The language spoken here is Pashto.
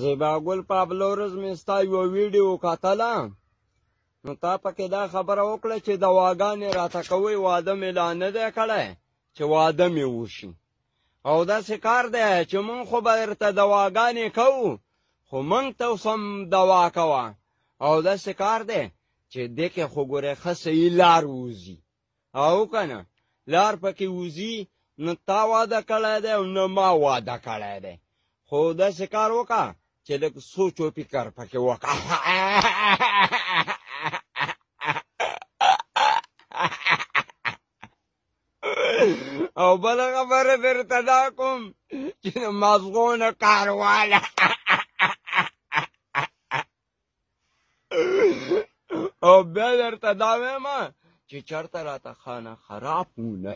زیباګل په بلورز مې ستا یو ویډیو کتله نو تا پکې دا خبره وکړه چې دواګانې راته کوي واده مې لا نه دی کړی چې واده مې وشي او داسې کار دی چې مونږ خو به درته دواګانې کوو خو مونږ ته اوس هم دوا کوه او داسې کار دی چې دې کې خو ګورې ښه صحیح لار ووځي او که نه لار پکې ووځي نو تا واده کړی دی او نه ما واده کړی دی خو داسې کار وکړه چې لږ څو چوپي کار پکې وکړه او بل خبره درته دا کوم چې د مازغو نه کار واله او بیا درته دا وایم چې چېرته راته خانه خراب ونه